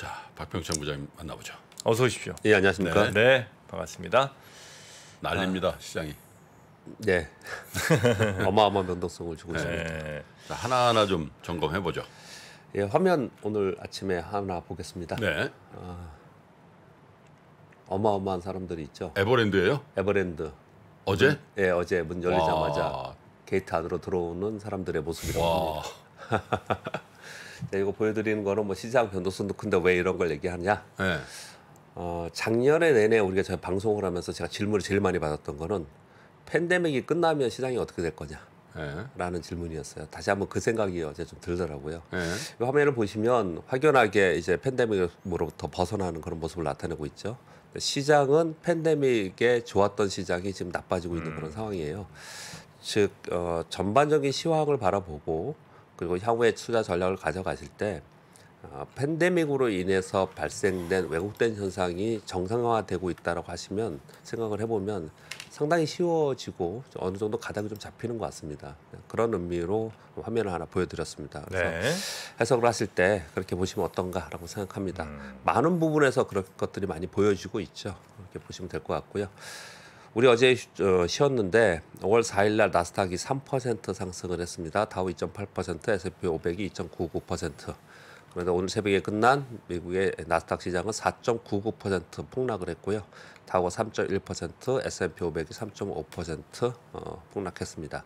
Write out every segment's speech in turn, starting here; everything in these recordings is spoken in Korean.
자, 박병창 부장님 만나보죠. 어서 오십시오. 예, 안녕하십니까? 네, 네 반갑습니다. 난립니다, 아. 시장이. 네. 어마어마한 변동성을 주고 네. 있습니다. 자, 하나하나 좀 점검해 보죠. 예, 화면 오늘 아침에 하나 보겠습니다. 네. 아, 어마어마한 사람들이 있죠. 에버랜드예요? 에버랜드. 어제? 문, 예, 어제 문 열리자마자 와. 게이트 안으로 들어오는 사람들의 모습이라고 합니다. 네, 이거 보여드리는 거는 뭐 시장 변동성도 큰데 왜 이런 걸 얘기하냐. 네. 어, 작년에 내내 우리가 저희 방송을 하면서 제가 질문을 제일 많이 받았던 거는 팬데믹이 끝나면 시장이 어떻게 될 거냐. 네. 라는 질문이었어요. 다시 한번 그 생각이 어제 좀 들더라고요. 네. 이 화면을 보시면 확연하게 이제 팬데믹으로부터 벗어나는 그런 모습을 나타내고 있죠. 시장은 팬데믹에 좋았던 시장이 지금 나빠지고 있는 음. 그런 상황이에요. 즉 어, 전반적인 시황을 바라보고 그리고 향후에 투자 전략을 가져가실 때 어, 팬데믹으로 인해서 발생된 왜곡된 현상이 정상화되고 있다라고 하시면 생각을 해보면 상당히 쉬워지고 어느 정도 가닥이 좀 잡히는 것 같습니다. 그런 의미로 화면을 하나 보여드렸습니다. 그래서 네. 해석을 하실 때 그렇게 보시면 어떤가라고 생각합니다. 음. 많은 부분에서 그런 것들이 많이 보여지고 있죠. 그렇게 보시면 될 것 같고요. 우리 어제 어, 쉬었는데 5월 4일 날 나스닥이 3% 상승을 했습니다. 다우 2.8%, S&P 500이 2.99%. 그런데 오늘 새벽에 끝난 미국의 나스닥 시장은 4.99% 폭락을 했고요. 다우가 3.1%, S&P 500이 3.5% 어, 폭락했습니다.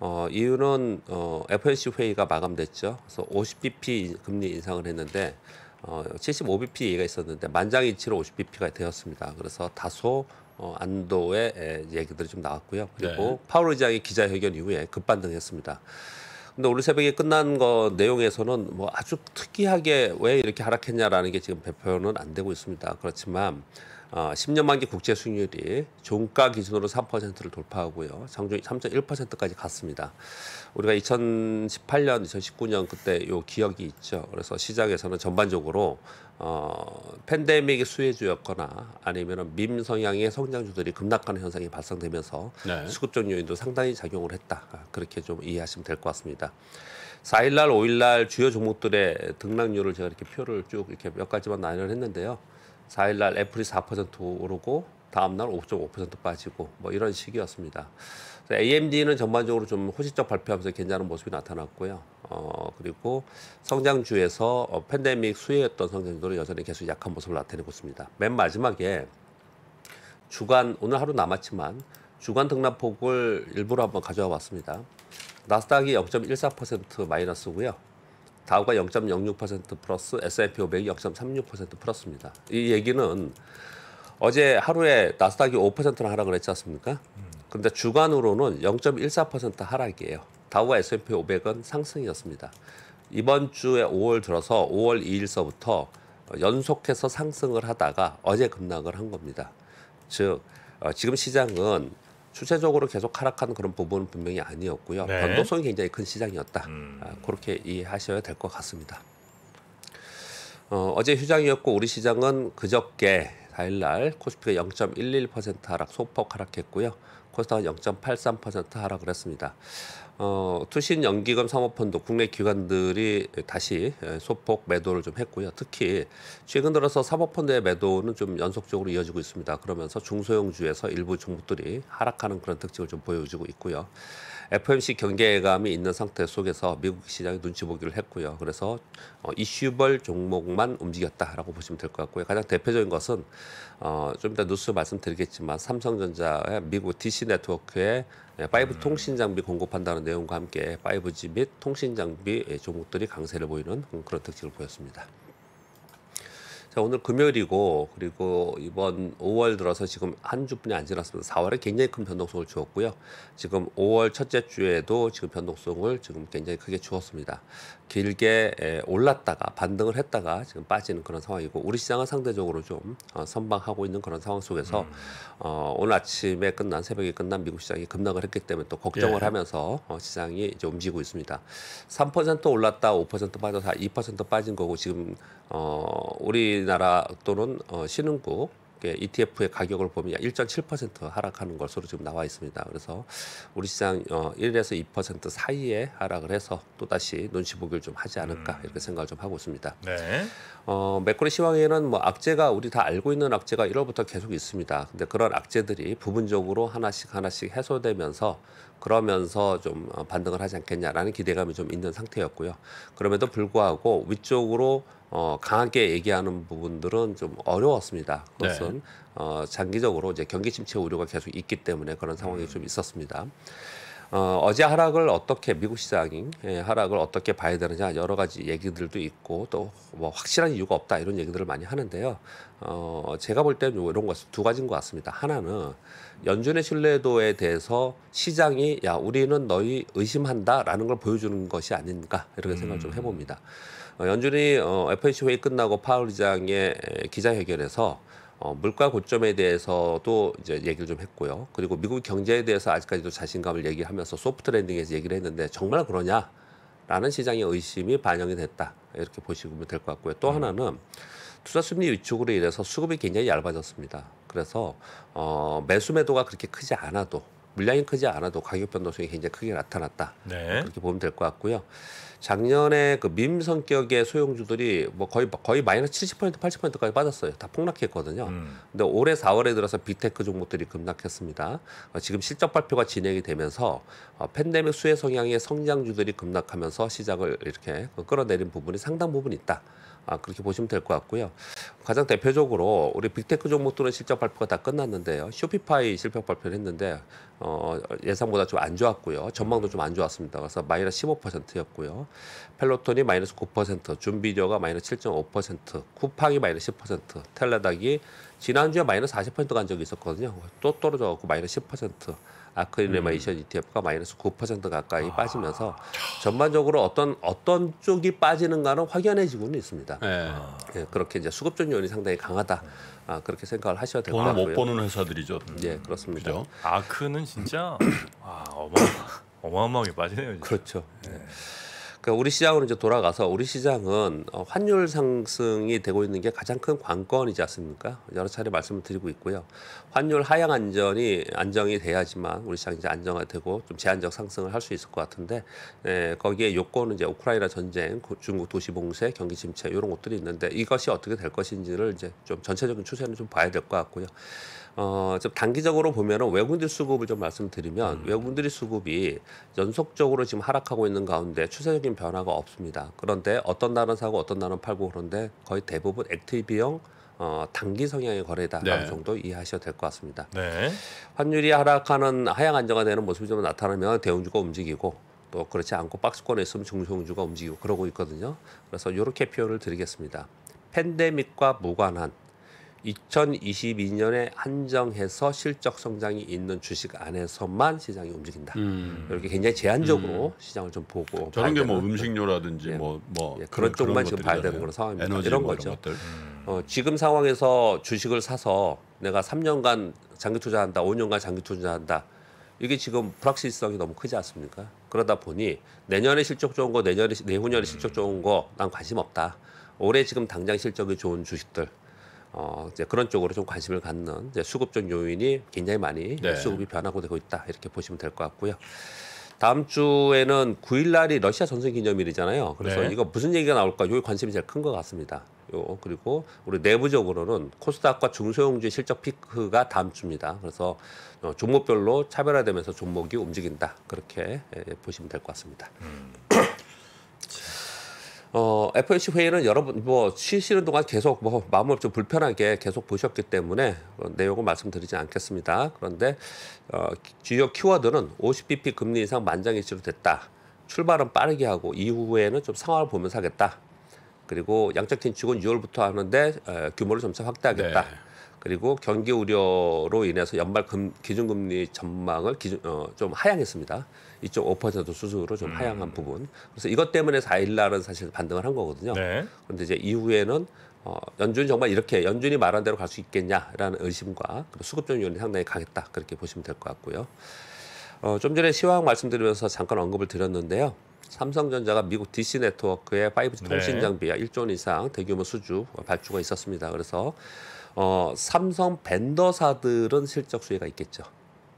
어, 이유는 어, FOMC 회의가 마감됐죠. 그래서 50bp 금리 인상을 했는데 어, 75bp 얘기가 있었는데 만장일치로 50bp가 되었습니다. 그래서 다소 어, 안도의 예, 얘기들이 좀 나왔고요. 그리고 네. 파월 의장의 기자회견 이후에 급반등했습니다. 근데 오늘 새벽에 끝난 거 내용에서는 뭐 아주 특이하게 왜 이렇게 하락했냐라는 게 지금 배표는 안 되고 있습니다. 그렇지만 어, 10년 만기 국제 수익률이 종가 기준으로 3%를 돌파하고요. 상중이 3.1%까지 갔습니다. 우리가 2018년, 2019년 그때 요 기억이 있죠. 그래서 시장에서는 전반적으로 어, 팬데믹의 수혜주였거나 아니면 은민 성향의 성장주들이 급락하는 현상이 발생되면서 네. 수급적 요인도 상당히 작용을 했다. 그렇게 좀 이해하시면 될 것 같습니다. 4일날, 5일날 주요 종목들의 등락률을 제가 이렇게 표를 쭉 이렇게 몇 가지만 나열했는데요. 을 4일날 애플이 4% 오르고 다음날 5.5% 빠지고 뭐 이런 식이었습니다. AMD는 전반적으로 좀 호시적 발표하면서 괜찮은 모습이 나타났고요. 어, 그리고 성장주에서 어, 팬데믹 수혜였던 성장주들은 여전히 계속 약한 모습을 나타내고 있습니다. 맨 마지막에 주간 오늘 하루 남았지만 주간 등락폭을 일부러 한번 가져와 봤습니다. 나스닥이 0.14% 마이너스고요. 다우가 0.06% 플러스 S&P 500이 0.36% 플러스입니다. 이 얘기는 어제 하루에 나스닥이 5%나 하락을 했지 않습니까? 근데 주간으로는 0.14% 하락이에요. 다우와 S&P 500은 상승이었습니다. 이번 주에 5월 들어서 5월 2일서부터 연속해서 상승을 하다가 어제 급락을 한 겁니다. 즉 어, 지금 시장은 추세적으로 계속 하락한 그런 부분은 분명히 아니었고요. 네. 변동성이 굉장히 큰 시장이었다. 음. 아, 그렇게 이해하셔야 될 것 같습니다. 어, 어제 휴장이었고 우리 시장은 그저께 4일날 코스피가 0.11% 하락 소폭 하락했고요. 코스닥은 0.83% 하락을 했습니다. 어, 투신 연기금 사모펀드 국내 기관들이 다시 예, 소폭 매도를 좀 했고요. 특히 최근 들어서 사모펀드의 매도는 좀 연속적으로 이어지고 있습니다. 그러면서 중소형주에서 일부 종목들이 하락하는 그런 특징을 좀 보여주고 있고요. FOMC 경계감이 있는 상태 속에서 미국 시장이 눈치 보기를 했고요. 그래서 어, 이슈벌 종목만 움직였다라고 보시면 될 것 같고요. 가장 대표적인 것은 어, 좀 이따 뉴스 말씀드리겠지만 삼성전자의 미국 DC 네트워크의 5 음. 통신 장비 공급한다는 내용과 함께 5G 및 통신 장비 종목들이 강세를 보이는 그런 특징을 보였습니다. 자, 오늘 금요일이고 그리고 이번 5월 들어서 지금 한 주뿐이 안 지났습니다. 4월에 굉장히 큰 변동성을 주었고요. 지금 5월 첫째 주에도 지금 변동성을 지금 굉장히 크게 주었습니다. 길게 에, 올랐다가 반등을 했다가 지금 빠지는 그런 상황이고 우리 시장은 상대적으로 좀 어, 선방하고 있는 그런 상황 속에서 음. 어, 오늘 아침에 끝난 새벽에 끝난 미국 시장이 급락을 했기 때문에 또 걱정을 예. 하면서 어, 시장이 이제 움직이고 있습니다. 3% 올랐다 5% 빠져서 2% 빠진 거고 지금 어, 우리 우리나라 또는 어, 신흥국 ETF의 가격을 보면 1.7% 하락하는 것으로 지금 나와 있습니다. 그래서 우리 시장 어, 1에서 2% 사이에 하락을 해서 또 다시 눈치 보기를 좀 하지 않을까 음. 이렇게 생각을 좀 하고 있습니다. 네. 어, 맥코리 시황에는 뭐 악재가 우리 다 알고 있는 악재가 1월부터 계속 있습니다. 근데 그런 악재들이 부분적으로 하나씩 하나씩 해소되면서 그러면서 좀 어, 반등을 하지 않겠냐라는 기대감이 좀 있는 상태였고요. 그럼에도 불구하고 위쪽으로 어, 강하게 얘기하는 부분들은 좀 어려웠습니다. 네. 그것은 네. 어, 장기적으로 이제 경기 침체 우려가 계속 있기 때문에 그런 상황이 음. 좀 있었습니다. 어, 어제 하락을 어떻게 미국 시장이 예, 하락을 어떻게 봐야 되느냐 여러 가지 얘기들도 있고 또 뭐 확실한 이유가 없다 이런 얘기들을 많이 하는데요. 어, 제가 볼 때는 이런 것 두 가지인 것 같습니다. 하나는 연준의 신뢰도에 대해서 시장이 야 우리는 너희 의심한다라는 걸 보여주는 것이 아닌가 이렇게 생각을 음. 좀 해봅니다. 어, 연준이 FOMC 어, 회의 끝나고 파울 의장의 기자회견에서 어, 물가 고점에 대해서도 이제 얘기를 좀 했고요. 그리고 미국 경제에 대해서 아직까지도 자신감을 얘기하면서 소프트 랜딩에서 얘기를 했는데 정말 그러냐? 라는 시장의 의심이 반영이 됐다. 이렇게 보시면 될 것 같고요. 또 음. 하나는 투자 심리 위축으로 인해서 수급이 굉장히 얇아졌습니다. 그래서 어, 매수 매도가 그렇게 크지 않아도 물량이 크지 않아도 가격 변동성이 굉장히 크게 나타났다. 네. 그렇게 보면 될 것 같고요. 작년에 그 밈 성격의 소형주들이 뭐 거의 거의 마이너스 70% 80%까지 빠졌어요. 다 폭락했거든요. 음. 근데 올해 4월에 들어서 비테크 종목들이 급락했습니다. 어, 지금 실적 발표가 진행이 되면서 어, 팬데믹 수혜 성향의 성장주들이 급락하면서 시작을 이렇게 끌어내린 부분이 상당 부분 있다. 아, 그렇게 보시면 될 것 같고요. 가장 대표적으로 우리 빅테크 종목들은 실적 발표가 다 끝났는데요. 쇼피파이 실적 발표를 했는데 어, 예상보다 좀 안 좋았고요. 전망도 좀 안 좋았습니다. 그래서 마이너스 15%였고요. 펠로톤이 마이너스 9%, 준비저가 마이너스 7.5%, 쿠팡이 마이너스 10%, 텔레닥이 지난주에 마이너스 40%간 적이 있었거든요. 또 떨어져갖고 마이너스 10%. 아크릴레마이션 음. ETF가 마이너스 9% 가까이 아. 빠지면서 전반적으로 어떤 어떤 쪽이 빠지는가는 확연해지고는 있습니다. 네. 예, 그렇게 이제 수급적 요인이 상당히 강하다. 아, 그렇게 생각을 하셔야 될것 같고요. 돈을 못 버는 회사들이죠. 음, 예, 그렇습니다. 그죠? 아크는 진짜 와, 어마 어마어마하게 빠지네요. 진짜. 그렇죠. 네. 그러니까 우리 시장으로 이제 돌아가서 우리 시장은 어, 환율 상승이 되고 있는 게 가장 큰 관건이지 않습니까? 여러 차례 말씀을 드리고 있고요. 환율 하향 안전이 안정이 돼야지만 우리 시장 이제 안정화되고 좀 제한적 상승을 할 수 있을 것 같은데 에, 예, 거기에 요건은 이제 우크라이나 전쟁, 중국 도시 봉쇄, 경기 침체 이런 것들이 있는데 이것이 어떻게 될 것인지를 이제 좀 전체적인 추세는 좀 봐야 될 것 같고요. 어, 좀 단기적으로 보면은 외국인들 수급을 좀 말씀드리면 음. 외국인들의 수급이 연속적으로 지금 하락하고 있는 가운데 추세적인 변화가 없습니다. 그런데 어떤 날은 사고 어떤 날은 팔고 그런데 거의 대부분 액티비형 어, 단기 성향의 거래다 네. 정도 이해하셔도 될 것 같습니다. 네. 환율이 하락하는 하향 안정화되는 모습이 좀 나타나면 대형주가 움직이고 또 그렇지 않고 박스권에 있으면 중소형주가 움직이고 그러고 있거든요. 그래서 이렇게 표현을 드리겠습니다. 팬데믹과 무관한 2022년에 한정해서 실적 성장이 있는 주식 안에서만 시장이 움직인다. 음. 이렇게 굉장히 제한적으로 음. 시장을 좀 보고 저런 게 뭐 음식료라든지 뭐뭐 예. 네. 뭐 네. 그런, 그런 쪽만 지금 봐야 되는 그런 상황입니다. 에너지 이런 뭐 거죠. 이런 어, 지금 상황에서 주식을 사서 내가 3년간 장기 투자한다, 5년간 장기 투자한다. 이게 지금 불확실성이 너무 크지 않습니까? 그러다 보니 내년에 실적 좋은 거, 내년에 내후년에 실적 음. 좋은 거 난 관심 없다. 올해 지금 당장 실적이 좋은 주식들 어, 이제 그런 쪽으로 좀 관심을 갖는 이제 수급적 요인이 굉장히 많이 네. 수급이 변화되고 있다 이렇게 보시면 될 것 같고요. 다음 주에는 9일 날이 러시아 전승 기념일이잖아요. 그래서 네. 이거 무슨 얘기가 나올까 요 관심이 제일 큰 것 같습니다. 요 그리고 우리 내부적으로는 코스닥과 중소형주 실적 피크가 다음 주입니다. 그래서 어, 종목별로 차별화되면서 종목이 움직인다 그렇게 예, 예, 보시면 될 것 같습니다. 음. 어, FOMC 회의는 여러분 뭐 쉬시는 동안 계속 뭐 마음을 좀 불편하게 계속 보셨기 때문에 어, 내용을 말씀드리지 않겠습니다. 그런데 어, 주요 키워드는 50bp 금리 이상 만장일치로 됐다. 출발은 빠르게 하고 이후에는 좀 상황을 보면서 하겠다. 그리고 양적 긴축은 6월부터 하는데 에, 어, 규모를 점차 확대하겠다. 네. 그리고 경기 우려로 인해서 연말 금, 기준금리 전망을 기준, 어, 좀 하향했습니다. 이쪽 5%도 수준으로 좀 음. 하향한 부분. 그래서 이것 때문에 4일 날은 사실 반등을 한 거거든요. 네. 그런데 이제 이후에는 어, 연준이 정말 이렇게 연준이 말한 대로 갈 수 있겠냐라는 의심과 수급적 요인이 상당히 강했다 그렇게 보시면 될 것 같고요. 어, 좀 전에 시황 말씀드리면서 잠깐 언급을 드렸는데요. 삼성전자가 미국 DC 네트워크의 5G 통신 장비와 네. 1조 원 이상 대규모 수주 발주가 있었습니다. 그래서 어, 삼성 벤더사들은 실적 수혜가 있겠죠.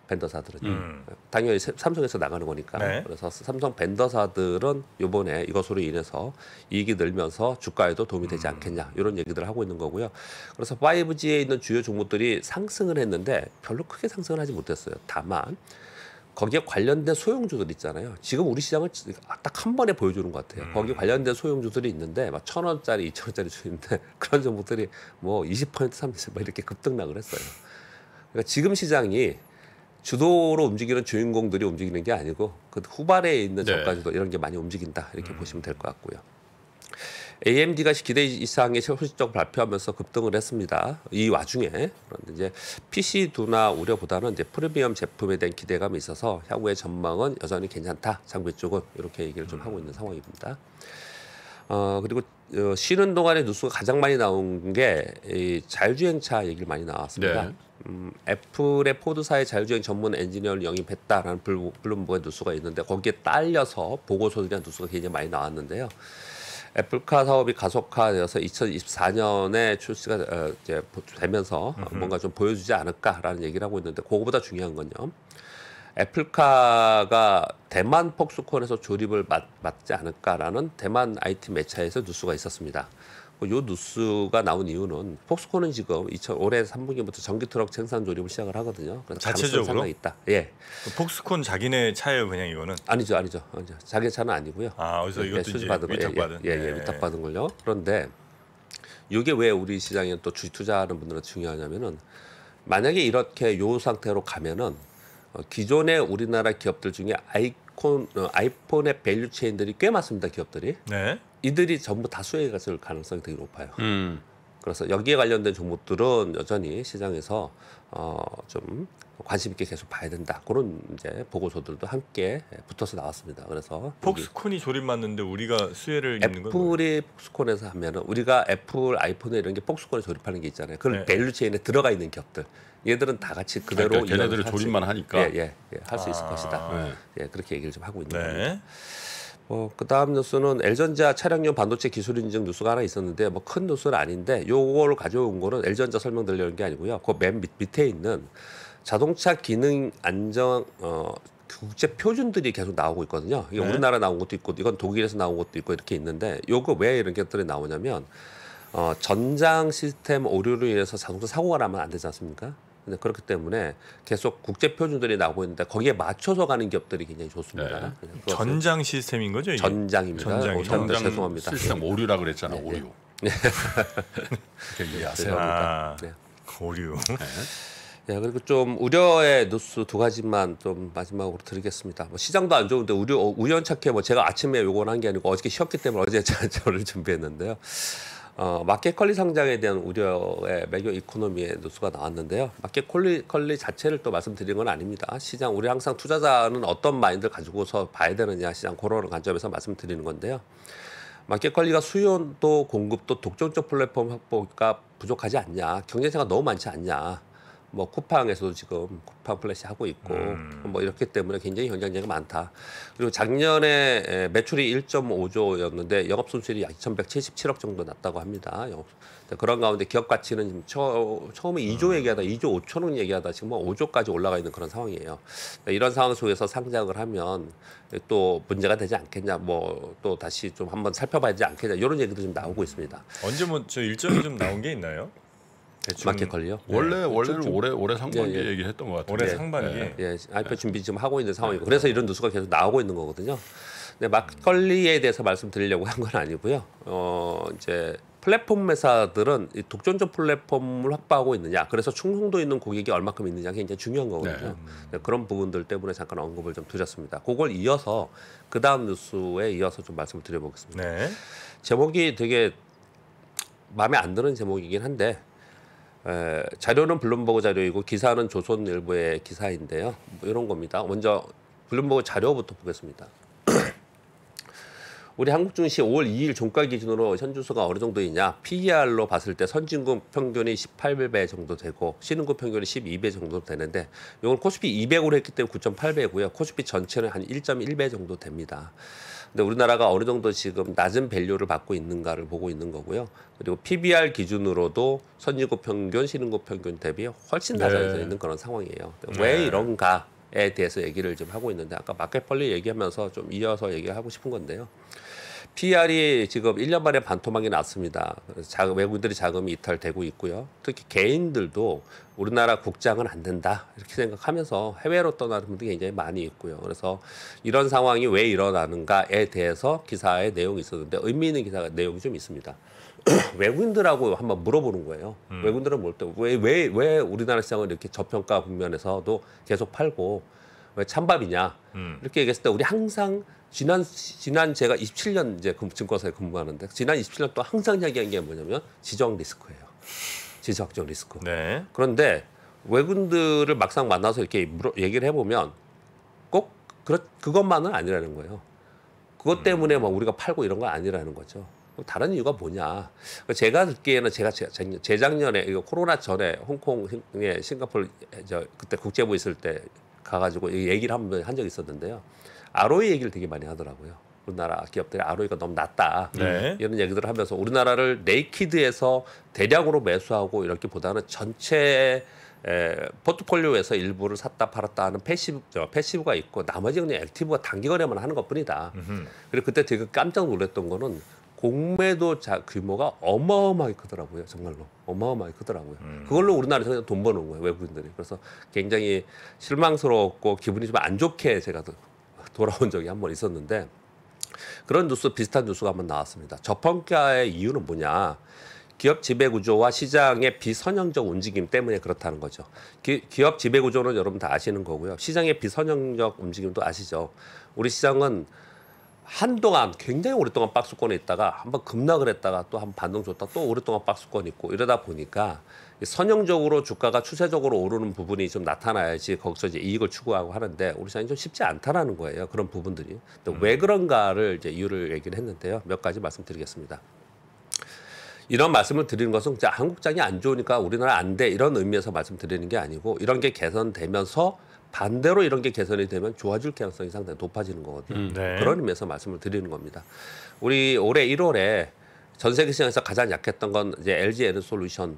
벤더사들은 음. 당연히 삼성에서 나가는 거니까. 네. 그래서 삼성 벤더사들은 이번에 이것으로 인해서 이익이 늘면서 주가에도 도움이 되지 음. 않겠냐 이런 얘기들을 하고 있는 거고요. 그래서 5G에 있는 주요 종목들이 상승을 했는데 별로 크게 상승을 하지 못했어요. 다만 거기에 관련된 소형주들 있잖아요. 지금 우리 시장을 딱 한 번에 보여주는 것 같아요. 음. 거기 관련된 소형주들이 있는데 막 천 원짜리, 이천 원짜리 주인데 그런 종목들이 뭐 20% 30% 이렇게 급등락을 했어요. 그러니까 지금 시장이 주도로 움직이는 주인공들이 움직이는 게 아니고 그 후발에 있는 네. 저가지도 이런 게 많이 움직인다 이렇게 음. 보시면 될 것 같고요. AMD가 기대 이상의 실질적 발표하면서 급등을 했습니다. 이 와중에 그런데 이제 PC 둔화 우려보다는 이제 프리미엄 제품에 대한 기대감이 있어서 향후의 전망은 여전히 괜찮다. 장비 쪽은 이렇게 얘기를 좀 음. 하고 있는 상황입니다. 어 그리고 어, 쉬는 동안에 뉴스가 가장 많이 나온 게 이 자율주행차 얘기를 많이 나왔습니다. 네. 음, 애플의 포드사의 자율주행 전문 엔지니어를 영입했다라는 블룸버의 뉴스가 있는데 거기에 딸려서 보고서들이란 뉴스가 굉장히 많이 나왔는데요. 애플카 사업이 가속화되어서 2024년에 출시가 어, 이제 되면서 음흠. 뭔가 좀 보여주지 않을까라는 얘기를 하고 있는데 그거보다 중요한 건요. 애플카가 대만 폭스콘에서 조립을 맡, 지 않을까라는 대만 IT 매체에서 뉴스가 있었습니다. 요 뉴스가 나온 이유는 폭스콘은 지금 2000, 올해 3분기부터 전기 트럭 생산 조립을 시작을 하거든요. 그래서 자체적으로 있다. 예. 폭스콘 자기네 차예요, 그냥 이거는? 아니죠, 아니죠. 아니죠. 자기 차는 아니고요. 아, 어디서 예, 이것도 예, 수주받은 예. 위탁받은. 예, 예, 예, 예, 위탁받은 걸요. 그런데 이게 왜 우리 시장에 또 주식 투자하는 분들은 중요하냐면은 만약에 이렇게 요 상태로 가면은 어, 기존의 우리나라 기업들 중에 아이콘 어, 아이폰의 밸류 체인들이 꽤 많습니다 기업들이. 네. 이들이 전부 다수혜가될 가능성이 되게 높아요. 음. 그래서 여기에 관련된 종목들은 여전히 시장에서 어좀 관심 있게 계속 봐야 된다. 그런 이제 보고서들도 함께 붙어서 나왔습니다. 그래서 폭스콘이 조립 맞는데 우리가 수혜를 입는 건 애플이 폭스콘에서 하면은 우리가 애플 아이폰에 이런 게 폭스콘에 조립하는 게 있잖아요. 그걸 네. 밸류 체인에 들어가 있는 기업들. 얘들은 다 같이 그러니까 그대로 그러니까 걔네들은 조립만 하니까 예, 예, 예 할수 아... 있을 것이다. 네. 예, 그렇게 얘기를 좀 하고 있는 네. 겁니다. 어, 그다음 뉴스는 엘전자 차량용 반도체 기술 인증 뉴스가 하나 있었는데 뭐 큰 뉴스는 아닌데 요거를 가져온 거는 엘전자 설명드리려는 게 아니고요. 그 맨 밑에 있는 자동차 기능 안정 어, 국제 표준들이 계속 나오고 있거든요. 이게 네. 우리나라 나온 것도 있고 이건 독일에서 나온 것도 있고 이렇게 있는데 요거 왜 이런 것들이 나오냐면 어, 전장 시스템 오류로 인해서 자동차 사고가 나면 안 되지 않습니까? 그렇기 때문에 계속 국제 표준들이 나오고 있는데 거기에 맞춰서 가는 기업들이 굉장히 좋습니다. 네. 전장 시스템인 거죠? 이게? 전장입니다. 어, 전장, 전장 죄송합니다. 실상 예. 오류라 그랬잖아. 예, 예. 아, 네, 오류. 네. 이해하세요. 아, 네. 오류. 예, 그리고 좀 우려의 뉴스 두 가지만 좀 마지막으로 드리겠습니다. 뭐 시장도 안 좋은데 우려, 우연찮게 뭐 제가 아침에 요건 한게 아니고 어저께 쉬었기 때문에 어제 저를 준비했는데요. 어, 마켓컬리 상장에 대한 우려의 매교 이코노미의 뉴스가 나왔는데요. 마켓컬리 컬리 자체를 또 말씀드린 건 아닙니다. 시장 우리 항상 투자자는 어떤 마인드를 가지고서 봐야 되느냐 시장 그런 관점에서 말씀드리는 건데요. 마켓컬리가 수요도 공급도 독점적 플랫폼 확보가 부족하지 않냐, 경쟁자가 너무 많지 않냐. 뭐 쿠팡에서도 지금 쿠팡 플래시 하고 있고 음. 뭐 이렇기 때문에 굉장히 경쟁력이 많다. 그리고 작년에 매출이 1.5조였는데 영업 손실이 약 2,177억 정도 났다고 합니다. 그런 가운데 기업 가치는 지금 처, 처음에 2조 음. 얘기하다 2조 5천 억 얘기하다 지금 뭐 5조까지 올라가 있는 그런 상황이에요. 그러니까 이런 상황 속에서 상장을 하면 또 문제가 되지 않겠냐 뭐 또 다시 좀 한번 살펴봐야 지 않겠냐 이런 얘기도 좀 나오고 있습니다. 언제 뭐 저 일정이 좀 나온 게 있나요? 마켓 걸리요? 예. 원래 네. 원래는 올해 올해 상반기 예, 예. 얘기했던 것 같아요. 올해 네. 상반기. 네. 예, 예. IPO 예. 준비 지금 하고 있는 상황이고 예. 그래서 이런 뉴스가 계속 나오고 있는 거거든요. 근데 막걸리에 대해서 말씀드리려고 한 건 아니고요. 어 이제 플랫폼 회사들은 이 독점적 플랫폼을 확보하고 있느냐, 그래서 충성도 있는 고객이 얼마큼 있느냐가 굉장히 중요한 거거든요. 네. 음. 네. 그런 부분들 때문에 잠깐 언급을 좀 드렸습니다. 그걸 이어서 그 다음 뉴스에 이어서 좀 말씀을 드려보겠습니다. 네. 제목이 되게 마음에 안 드는 제목이긴 한데 에, 자료는 블룸버그 자료이고 기사는 조선일보의 기사인데요. 뭐 이런 겁니다. 먼저 블룸버그 자료부터 보겠습니다. 우리 한국 증시 5월 2일 종가 기준으로 현주소가 어느 정도 있냐? PER로 봤을 때 선진국 평균이 18배 정도 되고 신흥국 평균이 12배 정도 되는데 이건 코스피 200으로 했기 때문에 9.8배고요. 코스피 전체는 한 1.1배 정도 됩니다. 근데 우리나라가 어느 정도 지금 낮은 밸류를 받고 있는가를 보고 있는 거고요. 그리고 PBR 기준으로도 선진국 평균, 신흥국 평균 대비 훨씬 낮아져 네. 있는 그런 상황이에요. 왜 네. 이런가에 대해서 얘기를 좀 하고 있는데 아까 마켓 펄리 얘기하면서 좀 이어서 얘기하고 싶은 건데요. PR이 지금 1년 만에 반토막이 났습니다. 자금, 외국인들의 자금이 이탈되고 있고요. 특히 개인들도 우리나라 국장은 안 된다 이렇게 생각하면서 해외로 떠나는 분들이 굉장히 많이 있고요. 그래서 이런 상황이 왜 일어나는가에 대해서 기사의 내용이 있었는데 의미 있는 기사 내용이 좀 있습니다. 외국인들하고 한번 물어보는 거예요. 음. 외국인들은 뭘때왜왜 왜, 왜 우리나라 시장을 이렇게 저평가 국면에서도 계속 팔고 왜 찬밥이냐 음. 이렇게 얘기했을 때 우리 항상 지난 지난 제가 27년 이제 증권사에 근무하는데 지난 27년 또 항상 이야기한 게 뭐냐면 지정 리스크예요. 지정적 리스크. 네. 그런데 외군들을 막상 만나서 이렇게 물어, 얘기를 해보면 꼭 그렇, 그것만은 아니라는 거예요. 그것 음. 때문에 뭐 우리가 팔고 이런 건 아니라는 거죠. 다른 이유가 뭐냐? 그러니까 제가 듣기에는 제가 재작년에 이거 코로나 전에 홍콩에 싱가폴 저 그때 국제부 있을 때 가가지고 얘기를 한한 적이 있었는데요. 아로이 얘기를 되게 많이 하더라고요. 우리나라 기업들이 아로이가 너무 낮다 네. 이런 얘기들을 하면서 우리나라를 네이키드에서 대량으로 매수하고 이렇게 보다는 전체 에, 포트폴리오에서 일부를 샀다 팔았다 하는 패시브, 저, 패시브가 있고 나머지는 그냥 액티브가 단기거래만 하는 것뿐이다. 음흠. 그리고 그때 되게 깜짝 놀랐던 거는 공매도 자 규모가 어마어마하게 크더라고요. 정말로 어마어마하게 크더라고요. 음. 그걸로 우리나라에서 돈 버는 거예요. 외국인들이. 그래서 굉장히 실망스러웠고 기분이 좀 안 좋게 제가 돌아온 적이 한 번 있었는데 그런 뉴스 비슷한 뉴스가 한 번 나왔습니다. 저평가의 이유는 뭐냐? 기업 지배구조와 시장의 비선형적 움직임 때문에 그렇다는 거죠. 기, 업 지배구조는 여러분 다 아시는 거고요. 시장의 비선형적 움직임도 아시죠. 우리 시장은 한동안 굉장히 오랫동안 박스권에 있다가 한번 급락을 했다가 또 한 반등 줬다 또 오랫동안 박스권 있고 이러다 보니까 선형적으로 주가가 추세적으로 오르는 부분이 좀 나타나야지 거기서 이제 이익을 추구하고 하는데 우리 사장님 좀 쉽지 않다라는 거예요. 그런 부분들이. 음. 왜 그런가를 이제 이유를 얘기를 했는데요. 몇 가지 말씀드리겠습니다. 이런 말씀을 드리는 것은 진짜 한국장이 안 좋으니까 우리나라 안 돼 이런 의미에서 말씀드리는 게 아니고 이런 게 개선되면서 반대로 이런 게 개선이 되면 좋아질 가능성이 상당히 높아지는 거거든요. 음, 네. 그런 의미에서 말씀을 드리는 겁니다. 우리 올해 1월에 전 세계 시장에서 가장 약했던 건 이제 LG 에너솔루션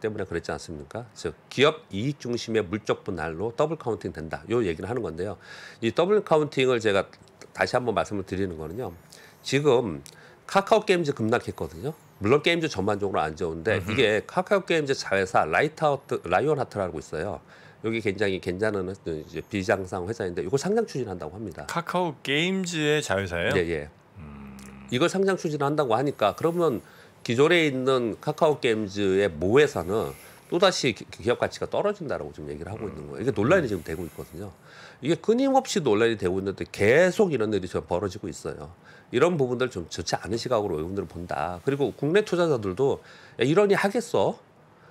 때문에 그랬지 않습니까? 즉 기업 이익 중심의 물적 분할로 더블 카운팅 된다. 요 얘기를 하는 건데요. 이 더블 카운팅을 제가 다시 한번 말씀을 드리는 거는요. 지금 카카오 게임즈 급락했거든요. 물론 게임즈 전반적으로 안 좋은데 으흠. 이게 카카오 게임즈 자회사 라이트하우트 라이온하트라고 있어요. 여기 굉장히 괜찮은 이제 비장상 회사인데 이거 상장 추진한다고 합니다. 카카오 게임즈의 자회사예요? 예, 예. 이걸 상장 추진한다고 을 하니까 그러면 기존에 있는 카카오 게임즈의 모 회사는 또다시 기업 가치가 떨어진다라고 지금 얘기를 하고 있는 음. 거예요. 이게 논란이 음. 지금 되고 있거든요. 이게 끊임없이 논란이 되고 있는데 계속 이런 일이 좀 벌어지고 있어요. 이런 부분들 좀 좋지 않은 시각으로 의원들을 본다. 그리고 국내 투자자들도 야, 이러니 하겠어.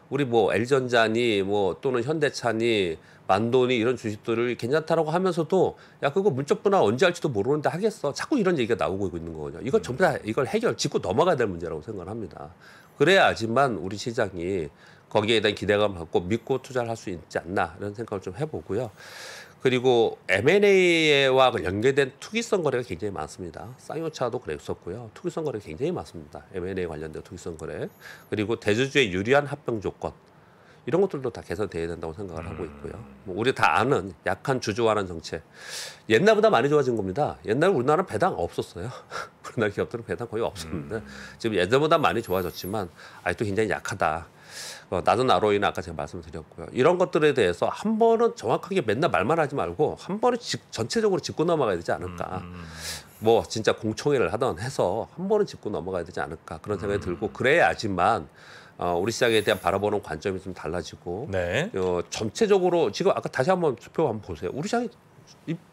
우리 뭐 엘전자니 뭐 또는 현대차니 만돈이 이런 주식들을 괜찮다라고 하면서도 야 그거 물적 분화 언제 할지도 모르는데 하겠어 자꾸 이런 얘기가 나오고 있는 거거든요 이거 전부 다 이걸 해결 짚고 넘어가야 될 문제라고 생각을 합니다 그래야지만 우리 시장이 거기에 대한 기대감 을 갖고 믿고 투자를 할 수 있지 않나 이런 생각을 좀 해보고요 그리고 M&A와 그 연계된 투기성 거래가 굉장히 많습니다. 쌍용차도 그랬었고요. 투기성 거래가 굉장히 많습니다. M&A 관련된 투기성 거래. 그리고 대주주의 유리한 합병 조건. 이런 것들도 다 개선돼야 된다고 생각을 음. 하고 있고요. 뭐 우리 다 아는 약한 주주 화완는 정책. 옛날보다 많이 좋아진 겁니다. 옛날 우리나라 배당 없었어요. 우리나라 기업들은 배당 거의 없었는데 음. 지금 예전보다 많이 좋아졌지만 아직도 굉장히 약하다. 어, 나는 나로 인해 아까 제가 말씀드렸고요. 이런 것들에 대해서 한 번은 정확하게 맨날 말만 하지 말고 한 번은 직, 전체적으로 짚고 넘어가야 되지 않을까. 음. 음, 음. 뭐 진짜 공청회를 하던 해서 한 번은 짚고 넘어가야 되지 않을까 그런 생각이 음. 들고 그래야지만 어, 우리 시장에 대한 바라보는 관점이 좀 달라지고 네. 어, 전체적으로 지금 아까 다시 한번 투표 한번 보세요. 우리 시장이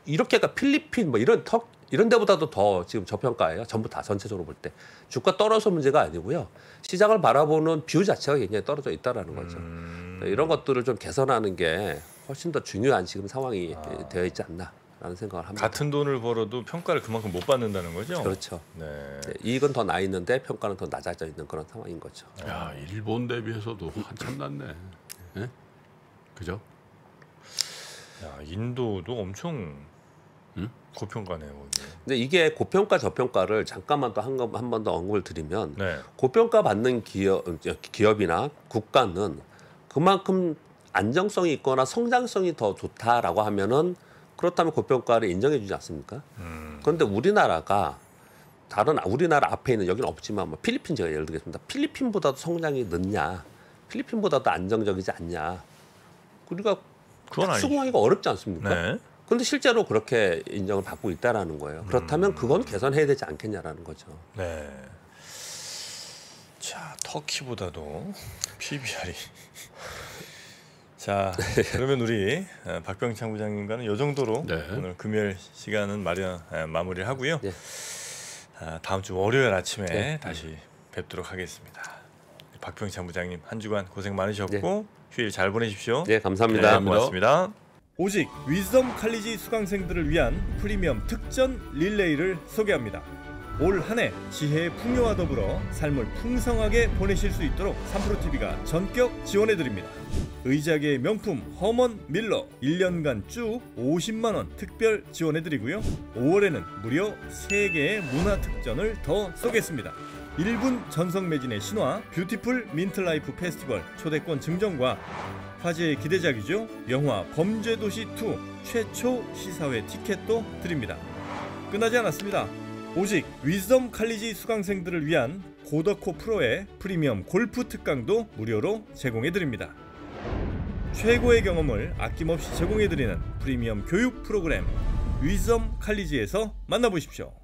이렇게 그러니까 필리핀 뭐 이런 턱 이런 데보다도 더 지금 저평가예요. 전부 다 전체적으로 볼 때. 주가 떨어서 문제가 아니고요. 시장을 바라보는 뷰 자체가 굉장히 떨어져 있다라는 거죠. 음... 네, 이런 것들을 좀 개선하는 게 훨씬 더 중요한 지금 상황이 아... 되어 있지 않나. 라는 생각을 합니다. 같은 돈을 벌어도 평가를 그만큼 못 받는다는 거죠. 그렇죠. 네. 네 이익은 더 나 있는데 평가는 더 낮아져 있는 그런 상황인 거죠. 아. 야 일본 대비해서도 한참 낮네. 네? 그죠? 야 인도도 엄청 고평가네요. 이게. 근데 이게 고평가 저평가를 잠깐만 또 한번 더 언급을 드리면 네. 고평가 받는 기업 기업이나 국가는 그만큼 안정성이 있거나 성장성이 더 좋다라고 하면은 그렇다면 고평가를 인정해 주지 않습니까? 음. 그런데 우리나라가 다른 우리나라 앞에 있는 여기는 없지만 뭐 필리핀 제가 예를 들겠습니다. 필리핀보다도 성장이 늦냐? 필리핀보다도 안정적이지 않냐? 우리가 그건 수긍하기가 어렵지 않습니까? 네. 근데 실제로 그렇게 인정을 받고 있다라는 거예요. 그렇다면 음. 그건 개선해야 되지 않겠냐라는 거죠. 네. 자, 터키보다도 PBR이. 자, 그러면 우리 어, 박병창 부장님과는 이 정도로 네. 오늘 금요일 시간은 마련 아, 마무리를 하고요. 네. 아, 다음 주 월요일 아침에 네. 다시 뵙도록 하겠습니다. 박병창 부장님 한 주간 고생 많으셨고 네. 휴일 잘 보내십시오. 네, 감사합니다. 네, 고맙습니다. 오직 위즈덤 칼리지 수강생들을 위한 프리미엄 특전 릴레이를 소개합니다. 올 한해 지혜의 풍요와 더불어 삶을 풍성하게 보내실 수 있도록 3프로TV가 전격 지원해드립니다. 의자계의 명품 허먼 밀러 1년간 쭉 50만원 특별 지원해드리고요. 5월에는 무려 3개의 문화 특전을 더 쏘겠습니다. 1분 전성 매진의 신화 뷰티풀 민트라이프 페스티벌 초대권 증정과 화제의 기대작이죠. 영화 범죄도시2 최초 시사회 티켓도 드립니다. 끝나지 않았습니다. 오직 위즈덤 칼리지 수강생들을 위한 고덕코 프로의 프리미엄 골프 특강도 무료로 제공해드립니다. 최고의 경험을 아낌없이 제공해드리는 프리미엄 교육 프로그램 위즈덤 칼리지에서 만나보십시오.